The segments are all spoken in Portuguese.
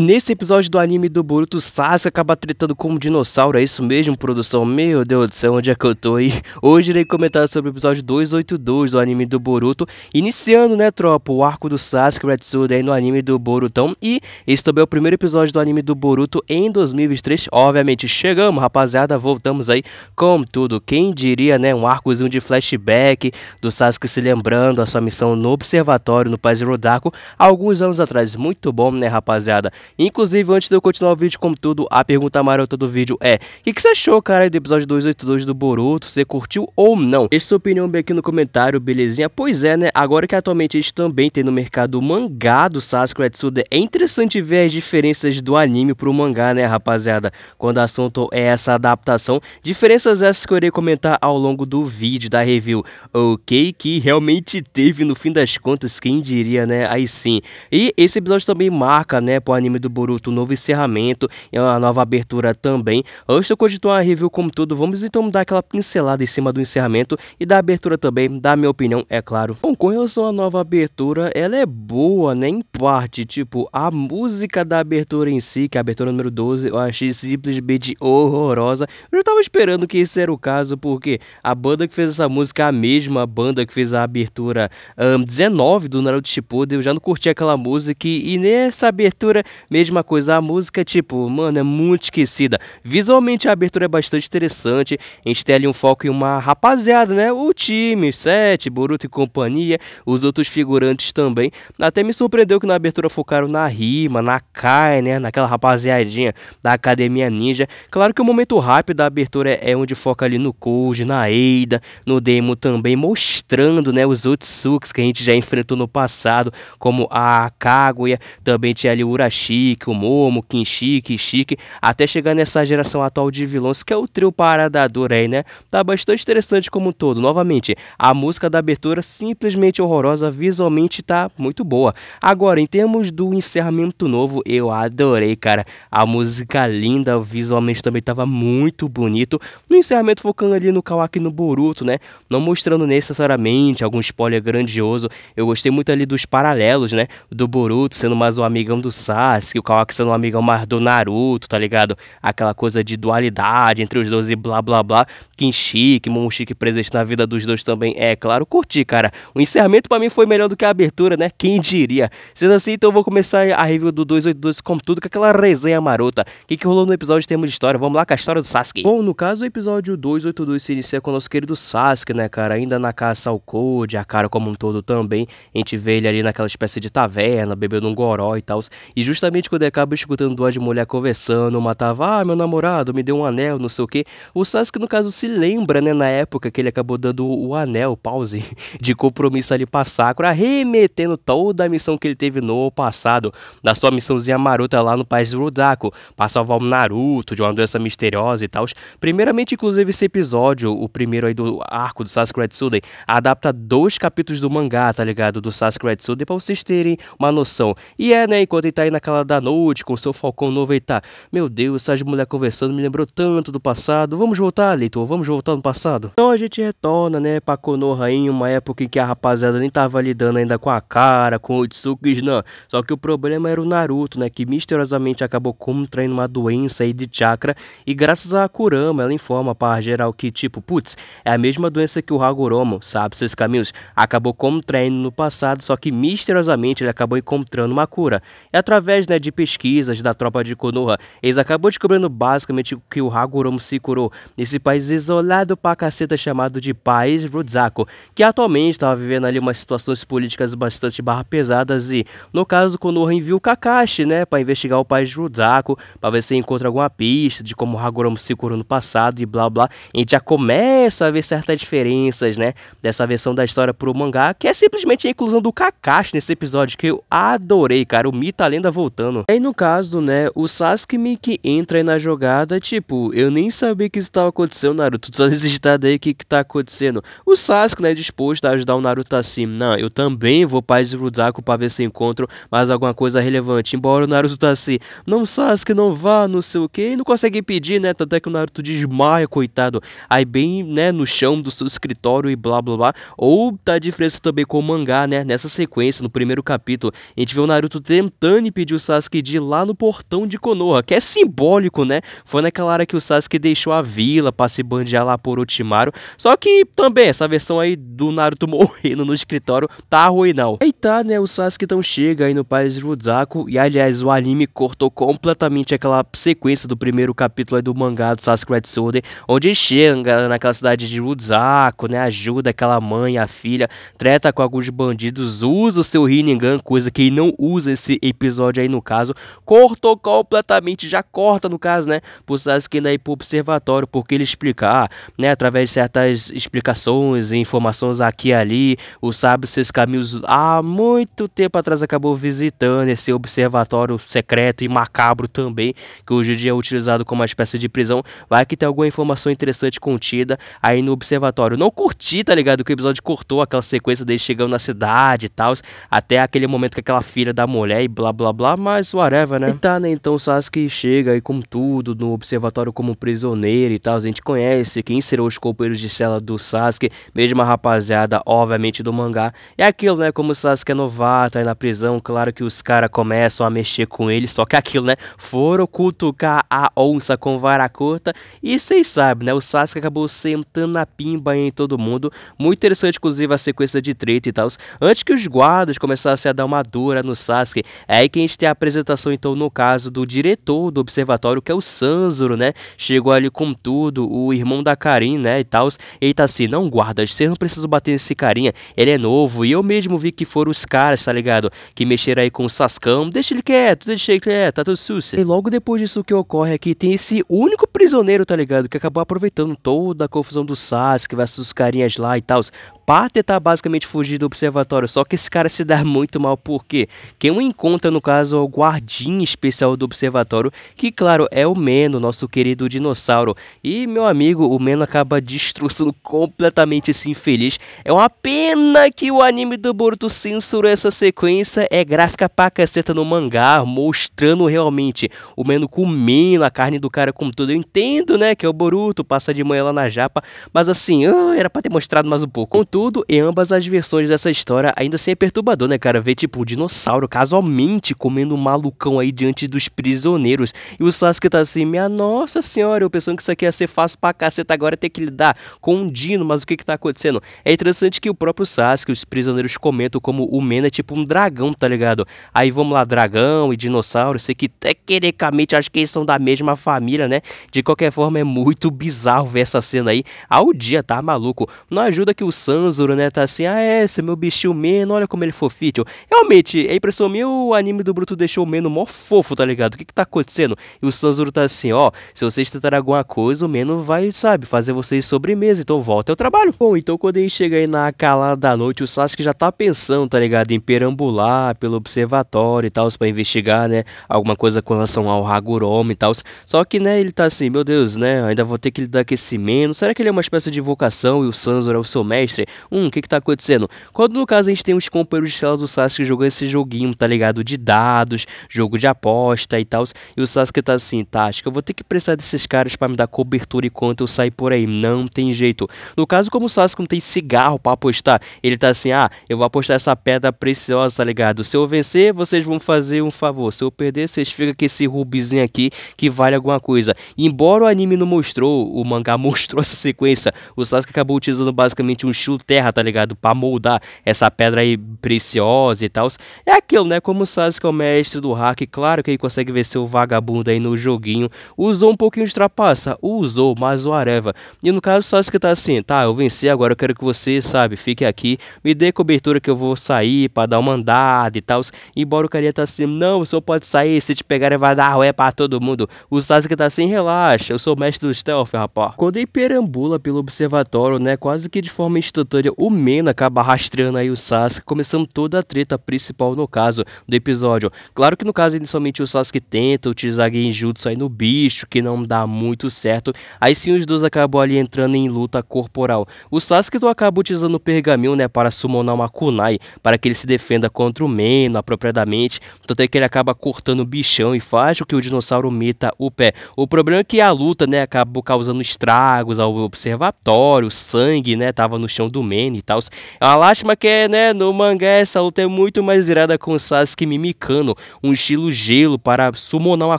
nesse episódio do anime do Boruto, Sasuke acaba tretando como um dinossauro, é isso mesmo, produção? Meu Deus do céu, onde é que eu tô aí? Hoje irei comentar sobre o episódio 282 do anime do Boruto, iniciando, né, tropa, o arco do Sasuke Retsuda aí no anime do Borutão. E esse também é o primeiro episódio do anime do Boruto em 2023. Obviamente, chegamos, rapaziada, voltamos aí com tudo. Quem diria, né, um arcozinho de flashback do Sasuke se lembrando a sua missão no observatório no País Rodako alguns anos atrás. Muito bom, né, rapaziada? Inclusive, antes de eu continuar o vídeo como tudo, a pergunta marota do vídeo é: O que, que, você achou, cara, do episódio 282 do Boruto? Você curtiu ou não? Deixe sua opinião bem aqui no comentário, belezinha? Pois é, né? Agora que atualmente a gente também tem no mercado o mangá do Sasuke Atsuda, é interessante ver as diferenças do anime pro mangá, né, rapaziada? Quando o assunto é essa adaptação, diferenças essas que eu irei comentar ao longo do vídeo da review. Ok, que realmente teve no fim das contas, quem diria, né? Aí sim. E esse episódio também marca, né, pro anime anime do Boruto, um novo encerramento e uma nova abertura também. hoje de eu a review como tudo, vamos então dar aquela pincelada em cima do encerramento e da abertura também, da minha opinião, é claro. Bom, com relação à nova abertura, ela é boa, né, em parte, tipo, a música da abertura em si, que é a abertura número 12, eu achei simplesmente horrorosa. Eu já tava esperando que esse era o caso, porque a banda que fez essa música é a mesma banda que fez a abertura um, 19 do Naruto Shippuden, eu já não curti aquela música e nessa abertura Mesma coisa a música, é tipo, mano, é muito esquecida. Visualmente a abertura é bastante interessante. A gente tem ali um foco em uma rapaziada, né? O time, Sete, Boruto e companhia, os outros figurantes também. Até me surpreendeu que na abertura focaram na rima, na Kai, né? Naquela rapaziadinha da Academia Ninja. Claro que o momento rápido da abertura é onde foca ali no Koji, na Eida, no Demo também, mostrando, né, os Otsukis que a gente já enfrentou no passado, como a Kaguya, também tinha ali o Urashi Chique, o Momo, Kim Chique, Chique, até chegar nessa geração atual de vilões, que é o trio paradador aí, né? Tá bastante interessante como um todo. Novamente, a música da abertura simplesmente horrorosa, visualmente tá muito boa. Agora, em termos do encerramento novo, eu adorei, cara. A música linda, visualmente também tava muito bonito. No encerramento, focando ali no Kawaki no Boruto, né? Não mostrando necessariamente algum spoiler grandioso. Eu gostei muito ali dos paralelos, né? Do Boruto sendo mais o um amigão do Sasuke que o Kawaki um amigão mais do Naruto, tá ligado? Aquela coisa de dualidade entre os dois e blá blá blá. Kinshiki, Momoshiki presente na vida dos dois também. É claro, curti, cara. O encerramento para mim foi melhor do que a abertura, né? Quem diria? Sendo assim, então eu vou começar a review do 282 como tudo, com aquela resenha marota. O que, que rolou no episódio em termos de história? Vamos lá com a história do Sasuke. Bom, no caso, o episódio 282 se inicia com o nosso querido Sasuke, né, cara? Ainda na caça ao Code, a cara como um todo também. A gente vê ele ali naquela espécie de taverna, bebendo um goró e tal. E justamente Exatamente quando eu acabo escutando duas mulheres conversando, uma tava, ah, meu namorado me deu um anel, não sei o que. O Sasuke, no caso, se lembra, né, na época que ele acabou dando o anel, pause, de compromisso ali pra Sakura, remetendo toda a missão que ele teve no passado, da sua missãozinha marota lá no país Rudaku, pra salvar o Naruto de uma doença misteriosa e tal. Primeiramente, inclusive, esse episódio, o primeiro aí do arco do Sasuke Red Retsuden, adapta dois capítulos do mangá, tá ligado? Do Sasuke Red Retsuden, pra vocês terem uma noção. E é, né, enquanto ele tá aí naquela sala da noite com seu falcão novo e tá. Meu Deus, essas mulheres conversando me lembrou tanto do passado. Vamos voltar, leitor, vamos voltar no passado. Então a gente retorna, né, pra Konoha em uma época em que a rapaziada nem tava lidando ainda com a cara, com o Itsuki não. Só que o problema era o Naruto, né, que misteriosamente acabou contraindo uma doença aí de chakra. E graças a Kurama, ela informa para geral que, tipo, putz, é a mesma doença que o Hagoromo, sabe, seus caminhos. Acabou contraindo no passado, só que misteriosamente ele acabou encontrando uma cura. E através né, de pesquisas da tropa de Konoha, eles acabam descobrindo basicamente que o Hagoromo se curou nesse país isolado pra caceta chamado de País Rudzako, que atualmente estava vivendo ali umas situações políticas bastante barra pesadas e, no caso, Konoha enviou o Kakashi, né, para investigar o País Rudzako, para ver se encontra alguma pista de como o Hagoromo se curou no passado e blá blá. A gente já começa a ver certas diferenças, né, dessa versão da história pro mangá, que é simplesmente a inclusão do Kakashi nesse episódio, que eu adorei, cara. O mito, a lenda voltou Aí no caso, né, o Sasuke meio que entra aí na jogada, tipo, eu nem sabia que isso estava acontecendo, Naruto, tu tá nesse aí, o que que tá acontecendo? O Sasuke, né, disposto a ajudar o Naruto assim, não, eu também vou pra Zirudako pra ver se encontro mais alguma coisa relevante, embora o Naruto tá assim, não Sasuke, não vá, não sei o que, e não consegue pedir né, até que o Naruto desmaia, coitado, aí bem, né, no chão do seu escritório e blá blá blá, ou tá de diferença também com o mangá, né, nessa sequência, no primeiro capítulo, a gente vê o Naruto tentando impedir o Sasuke Sasuke de lá no portão de Konoha, que é simbólico, né? Foi naquela área que o Sasuke deixou a vila para se bandear lá por Otimaru. Só que também essa versão aí do Naruto morrendo no escritório tá ruim não. E tá, né? O Sasuke então chega aí no país de Ruzaku e aliás o anime cortou completamente aquela sequência do primeiro capítulo aí do mangá do Sasuke Red Sword, onde chega naquela cidade de Ruzaku, né? Ajuda aquela mãe, a filha, treta com alguns bandidos, usa o seu Rinnegan, coisa que não usa esse episódio aí no caso, cortou completamente, já corta no caso, né, pro Sasuke né, ir pro observatório, porque ele explicar, ah, né, através de certas explicações e informações aqui e ali, o sábio seus caminhos há muito tempo atrás acabou visitando esse observatório secreto e macabro também, que hoje em dia é utilizado como uma espécie de prisão, vai que tem alguma informação interessante contida aí no observatório. Não curti, tá ligado? Que o episódio cortou aquela sequência dele chegando na cidade e tal, até aquele momento que aquela filha da mulher e blá blá blá, mas whatever, né? E tá, né? Então Sasuke chega e com tudo no observatório como prisioneiro e tal. A gente conhece quem serão os companheiros de cela do Sasuke, mesma rapaziada, obviamente, do mangá. É aquilo, né? Como o Sasuke é novato aí na prisão, claro que os caras começam a mexer com ele, só que aquilo, né? Foram cutucar a onça com vara curta e vocês sabem, né? O Sasuke acabou sentando a pimba em todo mundo. Muito interessante, inclusive, a sequência de treta e tal. Antes que os guardas começassem a dar uma dura no Sasuke, é aí que a gente tem a apresentação, então, no caso do diretor do observatório, que é o Sanzoro, né? Chegou ali com tudo, o irmão da Karin, né? E tal. Ele tá assim: não, guarda, você não precisa bater nesse carinha, ele é novo. E eu mesmo vi que foram os caras, tá ligado? Que mexeram aí com o Sascão. Deixa ele quieto, deixa ele quieto, tá tudo sucio. E logo depois disso que ocorre aqui, é tem esse único prisioneiro, tá ligado? Que acabou aproveitando toda a confusão do Sasuke versus os carinhas lá e tal para tentar basicamente fugir do observatório. Só que esse cara se dá muito mal porque quem o encontra, no caso, é o guardinha especial do observatório, que, claro, é o Meno, nosso querido dinossauro. E, meu amigo, o Meno acaba destruindo completamente esse infeliz. É uma pena que o anime do Boruto censurou essa sequência. É gráfica pra caceta no mangá, mostrando realmente o Meno comendo a carne do cara como tudo. Eu entendo, né, que é o Boruto, passa de manhã lá na japa, mas assim, uh, era pra ter mostrado mais um pouco. Contudo, tudo, em ambas as versões dessa história, ainda assim é perturbador, né, cara? Ver, tipo, um dinossauro casualmente comendo um malucão aí diante dos prisioneiros. E o Sasuke tá assim, minha nossa senhora, eu pensando que isso aqui ia ser fácil pra caceta agora ter que lidar com um dino, mas o que que tá acontecendo? É interessante que o próprio Sasuke, os prisioneiros comentam como o Mena é tipo um dragão, tá ligado? Aí vamos lá, dragão e dinossauro, sei que tecnicamente acho que eles são da mesma família, né? De qualquer forma, é muito bizarro ver essa cena aí. Ao dia, tá maluco? Não ajuda que o Sam Sanzuro né? Tá assim, ah, é, esse é meu bichinho Meno, olha como ele é Realmente, a é impressão minha, o anime do Bruto deixou o Meno mó fofo, tá ligado? O que que tá acontecendo? E o Sanzuro tá assim, ó, se vocês tentarem alguma coisa, o Meno vai, sabe, fazer vocês sobremesa, então volta ao trabalho. Bom, então quando ele chega aí na calada da noite, o Sasuke já tá pensando, tá ligado, em perambular pelo observatório e tal, para investigar, né, alguma coisa com relação ao Hagurome e tal. Só que, né, ele tá assim, meu Deus, né, ainda vou ter que lidar com esse Meno, será que ele é uma espécie de vocação e o Sanzuro é o seu mestre? Hum, o que que tá acontecendo? Quando no caso a gente tem uns companheiros de tela do Sasuke jogando esse joguinho, tá ligado? De dados, jogo de aposta e tal. E o Sasuke tá assim, tá, acho que eu vou ter que precisar desses caras para me dar cobertura enquanto eu sair por aí. Não tem jeito. No caso, como o Sasuke não tem cigarro para apostar, ele tá assim, ah, eu vou apostar essa pedra preciosa, tá ligado? Se eu vencer, vocês vão fazer um favor. Se eu perder, vocês ficam com esse rubizinho aqui que vale alguma coisa. Embora o anime não mostrou, o mangá mostrou essa sequência, o Sasuke acabou utilizando basicamente um estilo terra, tá ligado? Pra moldar essa pedra aí preciosa e tal. É aquilo, né? Como o Sasuke é o mestre do hack, claro que ele consegue vencer o vagabundo aí no joguinho. Usou um pouquinho de trapaça, usou, mas o areva. E no caso o Sasuke tá assim, tá, eu venci, agora eu quero que você, sabe, fique aqui, me dê cobertura que eu vou sair pra dar uma andada e tal. Embora o carinha tá assim, não, o senhor pode sair, se te pegar vai dar rué pra todo mundo. O Sasuke tá assim, relaxa, eu sou o mestre do stealth, rapaz. Quando ele perambula pelo observatório, né, quase que de forma instantânea, o Mena acaba rastreando aí o Sasuke, começando toda a treta principal no caso do episódio. Claro que no caso inicialmente o Sasuke tenta utilizar Genjutsu aí no bicho, que não dá muito certo. Aí sim os dois acabam ali entrando em luta corporal. O Sasuke então acaba utilizando o pergaminho, né, para summonar uma kunai, para que ele se defenda contra o Mena apropriadamente. Tanto é que ele acaba cortando o bichão e faz com que o dinossauro meta o pé. O problema é que a luta, né, acabou causando estragos ao observatório, sangue, né, tava no chão do do Manny e tal. É uma lástima que, né, no mangá essa luta é muito mais irada com Sasuke mimicando um estilo gelo para summonar uma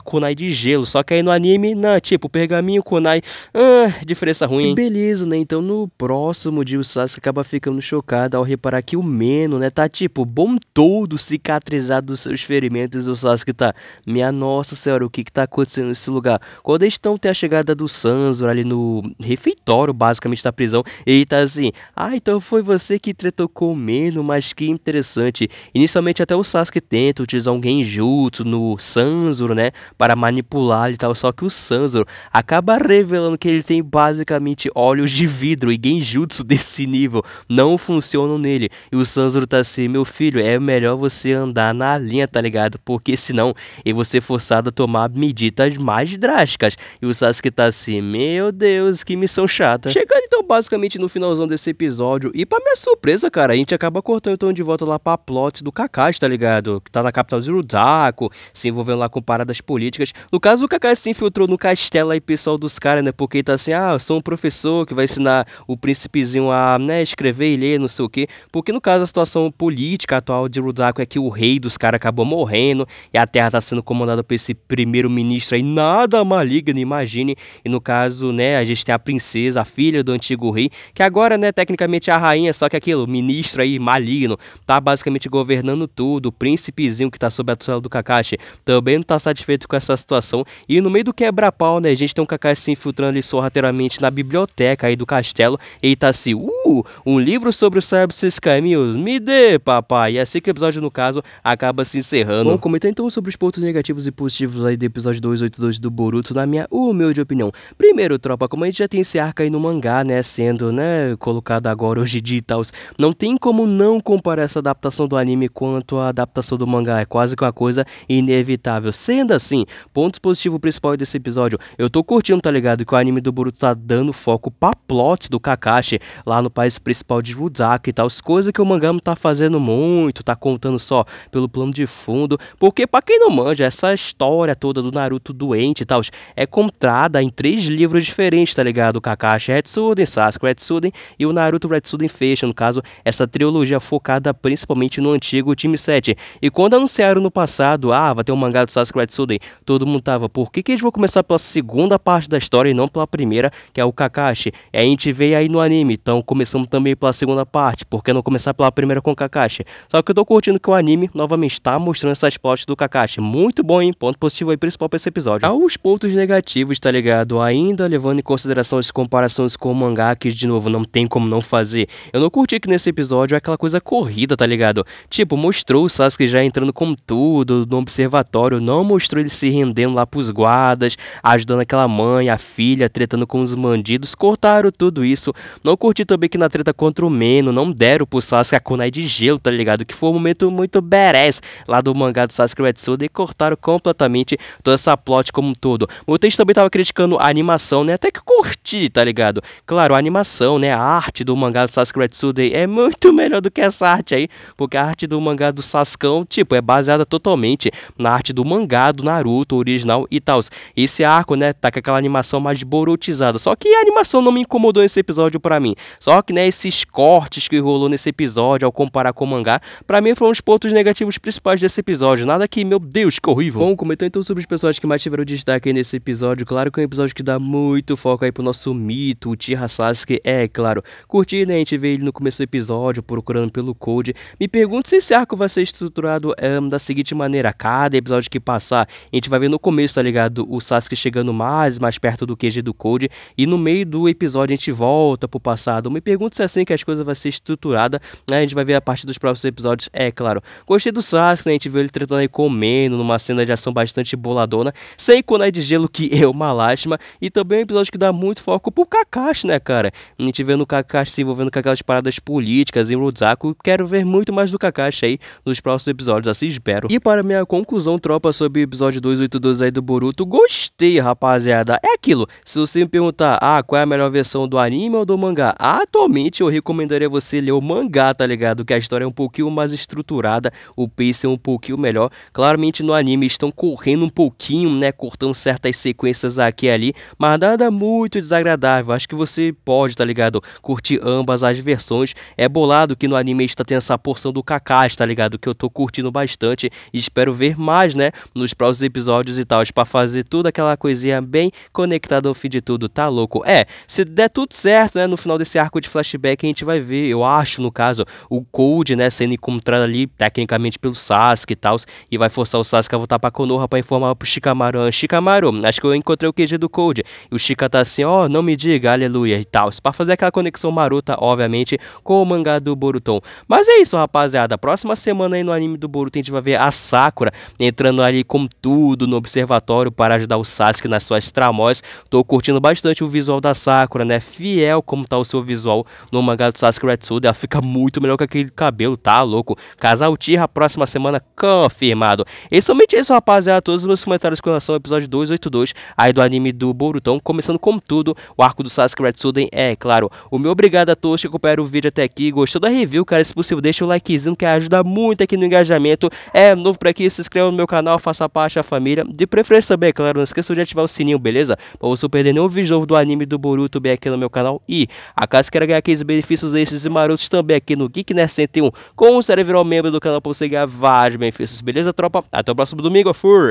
kunai de gelo. Só que aí no anime, não, né, tipo, pergaminho, kunai, ah, diferença ruim, hein? Beleza, né? Então no próximo dia o Sasuke acaba ficando chocado ao reparar que o Meno, né, tá tipo, bom todo cicatrizado dos seus ferimentos. O Sasuke tá, minha nossa senhora, o que que tá acontecendo nesse lugar? Quando eles estão ter a chegada do Sanzo ali no refeitório, basicamente, da prisão, e ele tá assim, ah, ah, então foi você que tretou com o Meno, mas que interessante. Inicialmente até o Sasuke tenta utilizar um Genjutsu no Sanzuro, né? Para manipular e tal, só que o Sanzuro acaba revelando que ele tem basicamente olhos de vidro e Genjutsu desse nível não funcionam nele. E o Sanzuro tá assim, meu filho, é melhor você andar na linha, tá ligado? Porque senão e você forçado a tomar medidas mais drásticas. E o Sasuke tá assim, meu Deus, que missão chata. Chegando então basicamente no finalzão desse episódio, episódio. E pra minha surpresa, cara, a gente acaba cortando então de volta lá pra plot do Kakashi, tá ligado? Que tá na capital de Rudako, se envolvendo lá com paradas políticas. No caso, o Kakashi se infiltrou no castelo aí pessoal dos caras, né? Porque ele tá assim, ah, eu sou um professor que vai ensinar o príncipezinho a, né, escrever e ler, não sei o quê. Porque no caso, a situação política atual de Rudako é que o rei dos caras acabou morrendo e a terra tá sendo comandada por esse primeiro-ministro aí, nada maligno, imagine. E no caso, né, a gente tem a princesa, a filha do antigo rei, que agora, né, tecnicamente basicamente a rainha, só que aquilo, ministro aí, maligno, tá basicamente governando tudo. O príncipezinho que tá sob a tutela do Kakashi também não tá satisfeito com essa situação. E no meio do quebra-pau, né, a gente tem um Kakashi se infiltrando ali sorrateiramente na biblioteca aí do castelo. E tá assim, uh, um livro sobre os sábios caminhos, me dê, papai. E é assim que o episódio, no caso, acaba se encerrando. Vamos comentar então sobre os pontos negativos e positivos aí do episódio 282 do Boruto, na minha humilde opinião. Primeiro, tropa, como a gente já tem esse arco aí no mangá, né, sendo, né, colocado agora, hoje e tal Não tem como não comparar essa adaptação do anime quanto à adaptação do mangá, é quase que uma coisa inevitável. Sendo assim, ponto positivo principal desse episódio, eu tô curtindo, tá ligado? Que o anime do Boruto tá dando foco pra plot do Kakashi lá no país principal de Rudaki e tal, coisas que o mangá não tá fazendo muito, tá contando só pelo plano de fundo, porque pra quem não manja, essa história toda do Naruto doente e tal, é contada em três livros diferentes, tá ligado? O Kakashi, Etsuden, Sasuke, Etsuden e o Naruto Naruto Red Sudden fecha, no caso, essa trilogia focada principalmente no antigo Time 7. E quando anunciaram no passado, ah, vai ter um mangá do Sasuke Red Sudden todo mundo tava, por que, que eles vão começar pela segunda parte da história e não pela primeira, que é o Kakashi? E a gente veio aí no anime, então começamos também pela segunda parte, por que não começar pela primeira com o Kakashi? Só que eu tô curtindo que o anime, novamente, tá mostrando essas partes do Kakashi. Muito bom, hein? Ponto positivo aí principal pra esse episódio. Aos pontos negativos, tá ligado? Ainda levando em consideração as comparações com o mangá, que de novo não tem como não fazer. Eu não curti que nesse episódio é aquela coisa corrida, tá ligado? Tipo, mostrou o Sasuke já entrando com tudo no observatório, não mostrou ele se rendendo lá pros guardas, ajudando aquela mãe, a filha, tretando com os bandidos. Cortaram tudo isso. Não curti também que na treta contra o Meno, não deram pro Sasuke a kunai de gelo, tá ligado? Que foi um momento muito badass lá do mangá do Sasuke Uetsuda e cortaram completamente toda essa plot como um todo. O texto também tava criticando a animação, né? Até que curti, tá ligado? Claro, a animação, né? A arte do mangá do Sasuke Retsudei é muito melhor do que essa arte aí, porque a arte do mangá do Sascão, tipo, é baseada totalmente na arte do mangá do Naruto original e tal. Esse arco, né, tá com aquela animação mais borotizada. Só que a animação não me incomodou nesse episódio para mim. Só que, né, esses cortes que rolou nesse episódio ao comparar com o mangá, para mim foram os pontos negativos principais desse episódio. Nada que, meu Deus, que horrível. Bom, comentou então sobre os personagens que mais tiveram destaque aí nesse episódio. Claro que é um episódio que dá muito foco aí pro nosso mito, o Tira Sasuke, é claro. Curti né? A gente vê ele no começo do episódio procurando pelo Code. Me pergunto se esse arco vai ser estruturado um, da seguinte maneira: cada episódio que passar, a gente vai ver no começo, tá ligado? O Sasuke chegando mais, mais perto do QG do Code. E no meio do episódio a gente volta pro passado. Me pergunto se é assim que as coisas vão ser estruturadas. Né? A gente vai ver a partir dos próximos episódios, é claro. Gostei do Sasuke, né? A gente viu ele tretando aí comendo numa cena de ação bastante boladona. Sem Kunai de gelo, que é uma lástima. E também é um episódio que dá muito foco pro Kakashi, né, cara? A gente vendo o Kakashi se envolvendo com aquelas paradas políticas em Rudzaku. Quero ver muito mais do Kakashi aí nos próximos episódios, assim espero. E para minha conclusão, tropa, sobre o episódio 282 aí do Boruto, gostei, rapaziada. É aquilo, se você me perguntar, ah, qual é a melhor versão do anime ou do mangá? Atualmente eu recomendaria você ler o mangá, tá ligado? Que a história é um pouquinho mais estruturada, o pace é um pouquinho melhor. Claramente no anime estão correndo um pouquinho, né, cortando certas sequências aqui e ali, mas nada muito desagradável. Acho que você pode, tá ligado? Curtir ambas as versões. É bolado que no anime está tendo essa porção do Kakashi, tá ligado? Que eu tô curtindo bastante e espero ver mais, né? Nos próximos episódios e tal, para fazer tudo aquela coisinha bem conectada ao fim de tudo, tá louco? É, se der tudo certo, né? No final desse arco de flashback a gente vai ver, eu acho, no caso, o Cold, né? Sendo encontrado ali tecnicamente pelo Sasuke e tal, e vai forçar o Sasuke a voltar pra Konoha pra informar pro Shikamaru. Ah, Shikamaru, acho que eu encontrei o QG do Cold. E o Shika tá assim, ó, oh, não me diga, aleluia e tal. Pra fazer aquela conexão marota luta, obviamente, com o mangá do Boruto. Mas é isso, rapaziada. Próxima semana aí no anime do Boruto a gente vai ver a Sakura entrando ali com tudo no observatório para ajudar o Sasuke nas suas tramóis. Tô curtindo bastante o visual da Sakura, né? Fiel como tá o seu visual no mangá do Sasuke Retsuda. Ela fica muito melhor com aquele cabelo, tá louco? Casal Tira, próxima semana, confirmado. E somente isso, rapaziada. Todos os meus comentários com relação ao episódio 282 aí do anime do Boruto. Começando com tudo, o arco do Sasuke Retsuden é, claro, o meu obrigado obrigado a todos que acompanharam o vídeo até aqui. Gostou da review, cara? Se possível, deixa o likezinho que ajuda muito aqui no engajamento. É novo por aqui, se inscreva no meu canal, faça parte da família. De preferência também, é claro, não esqueça de ativar o sininho, beleza? Pra você não perder nenhum vídeo novo do anime do Boruto bem aqui no meu canal. E acaso queira ganhar aqueles benefícios desses e marotos também aqui no Geek Nerd 101, considere virar um membro do canal pra você ganhar vários benefícios, beleza, tropa? Até o próximo domingo, fur!